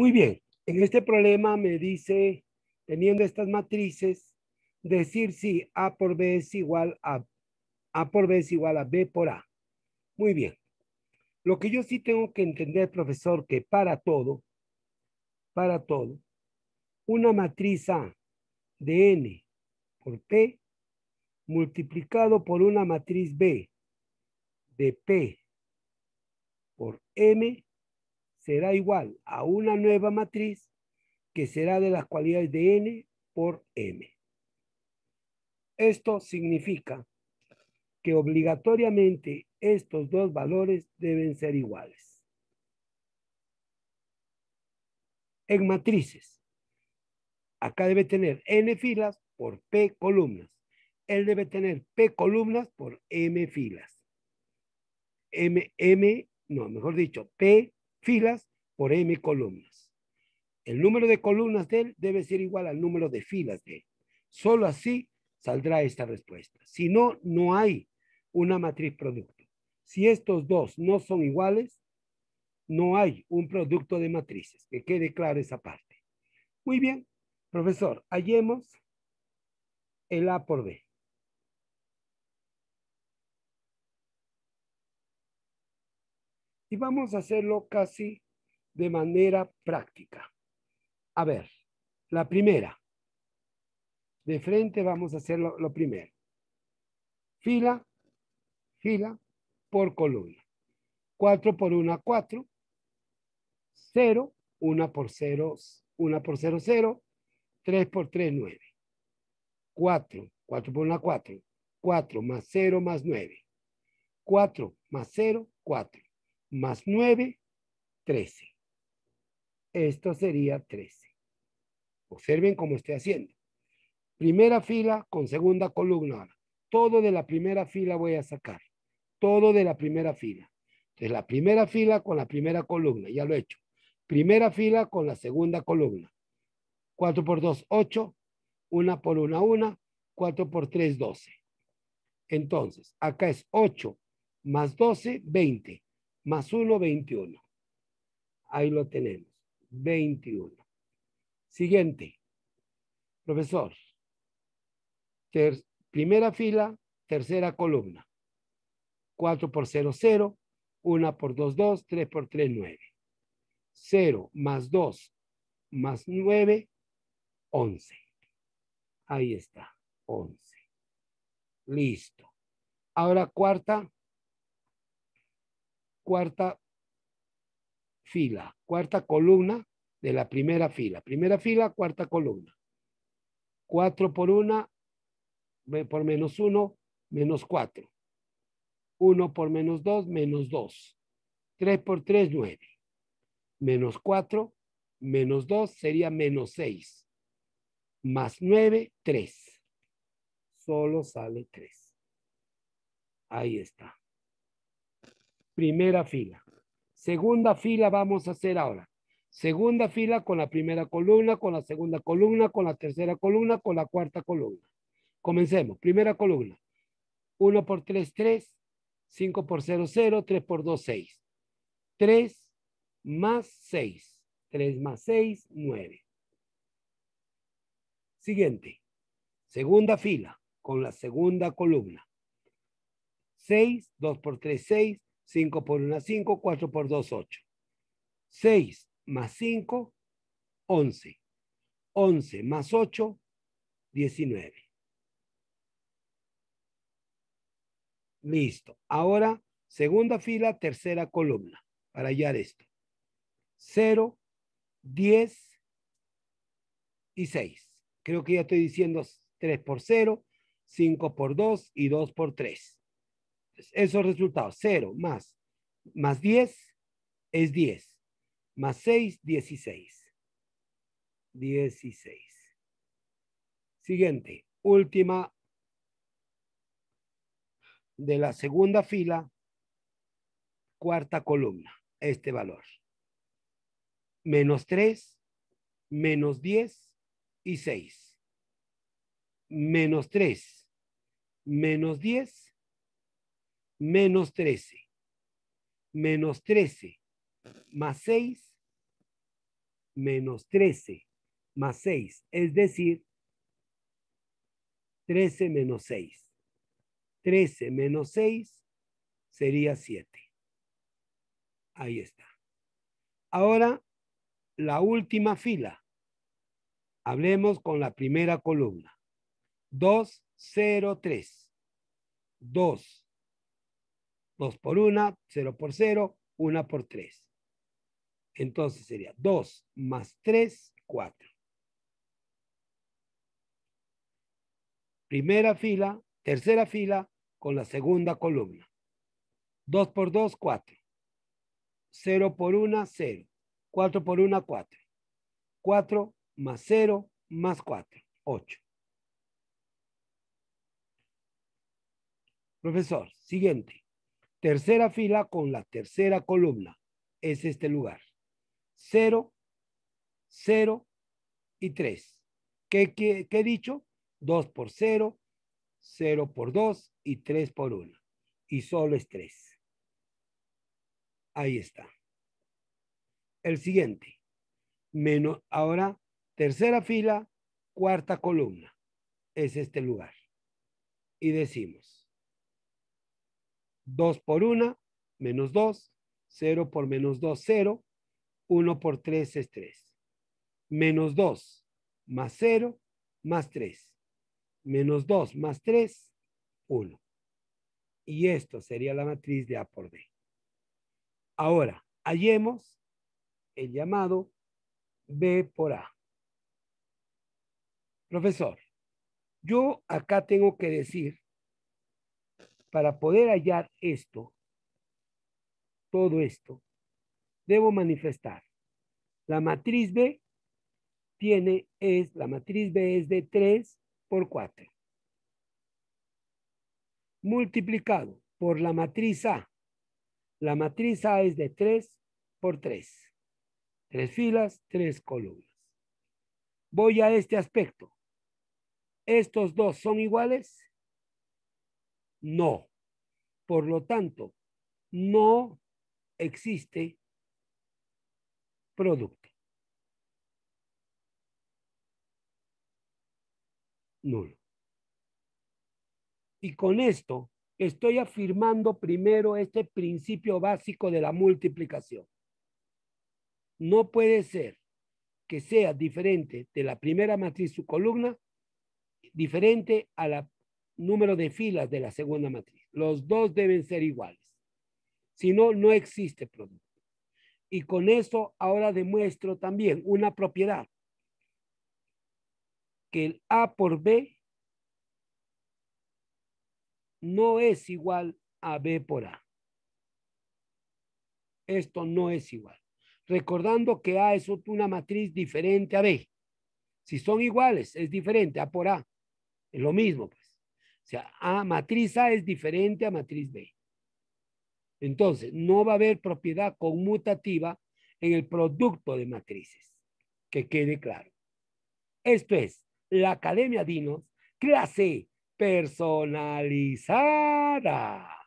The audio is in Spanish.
Muy bien, en este problema me dice, teniendo estas matrices, decir si A por B es igual a A por B es igual a B por A. Muy bien. Lo que yo sí tengo que entender, profesor, que para todo, para todo, una matriz A de N por P multiplicado por una matriz B de P por M será igual a una nueva matriz que será de las cualidades de n por m. Esto significa que obligatoriamente estos dos valores deben ser iguales. En matrices, acá debe tener n filas por p columnas. Él debe tener p columnas por m filas. M, m, no, mejor dicho, p filas por m columnas. El número de columnas de él debe ser igual al número de filas de él. Solo así saldrá esta respuesta. Si no, no hay una matriz producto. Si estos dos no son iguales, no hay un producto de matrices. Que quede claro esa parte. Muy bien, profesor, hallemos el A por B. y vamos a hacerlo casi de manera práctica. A ver, la primera. De frente vamos a hacer lo, lo primero. Fila, fila por columna. 4 por 1, 4. 0, 1 por 0, 1 por 0, 0. 3 por 3, 9. 4, 4 por 1, 4. 4 más 0 más 9. 4 más 0, 4 más 9, 13. Esto sería 13. Observen cómo estoy haciendo. Primera fila con segunda columna. Todo de la primera fila voy a sacar. Todo de la primera fila. Entonces, la primera fila con la primera columna. Ya lo he hecho. Primera fila con la segunda columna. 4 por 2, 8. 1 por 1, 1. 4 por 3, 12. Entonces, acá es 8 más 12, 20. Más 1, 21. Ahí lo tenemos. 21. Siguiente. Profesor. primera fila, tercera columna. 4 por 0, 0. 1 por 2, 2. 3 por 3, 9. 0 más 2 más 9, 11. Ahí está, 11. Listo. Ahora cuarta cuarta fila, cuarta columna de la primera fila. Primera fila, cuarta columna. Cuatro por una, por menos uno, menos cuatro. Uno por menos dos, menos dos. Tres por tres, nueve. Menos cuatro, menos dos, sería menos seis. Más nueve, tres. Solo sale tres. Ahí está primera fila. Segunda fila vamos a hacer ahora. Segunda fila con la primera columna, con la segunda columna, con la tercera columna, con la cuarta columna. Comencemos. Primera columna. 1 por 3, 3. 5 por 0, 0. 3 por 2, 6. 3 más 6. 3 más 6, 9. Siguiente. Segunda fila con la segunda columna. 6, 2 por 3, 6. 5 por 1, 5, 4 por 2, 8. 6 más 5, 11. 11 más 8, 19. Listo. Ahora, segunda fila, tercera columna, para hallar esto. 0, 10 y 6. Creo que ya estoy diciendo 3 por 0, 5 por 2 y 2 por 3 esos resultados. 0 más, 10 es 10. Más 6, 16. 16. Siguiente, última de la segunda fila, cuarta columna, este valor. Menos 3, menos 10 y 6. Menos 3, menos 10 menos 13. Menos 13 más 6, menos 13 más 6, es decir, 13 menos 6. 13 menos 6 sería 7. Ahí está. Ahora, la última fila. Hablemos con la primera columna. 2, 0, 3. 2, 2 por 1, 0 por 0, 1 por 3. Entonces sería 2 más 3, 4. Primera fila, tercera fila con la segunda columna. 2 por 2, 4. 0 por 1, 0. 4 por 1, 4. 4 más 0 más 4, 8. Profesor, siguiente. Tercera fila con la tercera columna es este lugar. 0, 0 y 3. ¿Qué, qué, qué he dicho? 2 por 0, 0 por 2 y 3 por 1. Y solo es 3. Ahí está. El siguiente. Menos, ahora, tercera fila, cuarta columna. Es este lugar. Y decimos 2 por 1, menos 2. 0 por menos 2, 0. 1 por 3 es 3. Menos 2 más 0 más 3. Menos 2 más 3, 1. Y esto sería la matriz de A por B. Ahora, hallemos el llamado B por A. Profesor, yo acá tengo que decir para poder hallar esto, todo esto, debo manifestar. La matriz B tiene, es, la matriz B es de 3 por 4. Multiplicado por la matriz A. La matriz A es de 3 por 3. Tres filas, tres columnas. Voy a este aspecto. ¿Estos dos son iguales? No. Por lo tanto, no existe producto. Nulo. Y con esto estoy afirmando primero este principio básico de la multiplicación. No puede ser que sea diferente de la primera matriz su columna, diferente a la número de filas de la segunda matriz. Los dos deben ser iguales. Si no, no existe producto. Y con eso ahora demuestro también una propiedad. Que el A por B no es igual a B por A. Esto no es igual. Recordando que A es una matriz diferente a B. Si son iguales, es diferente A por A. Es lo mismo. Pues sea, A, matriz A es diferente a matriz B. Entonces, no va a haber propiedad conmutativa en el producto de matrices. Que quede claro. Esto es la Academia Dinos, clase personalizada.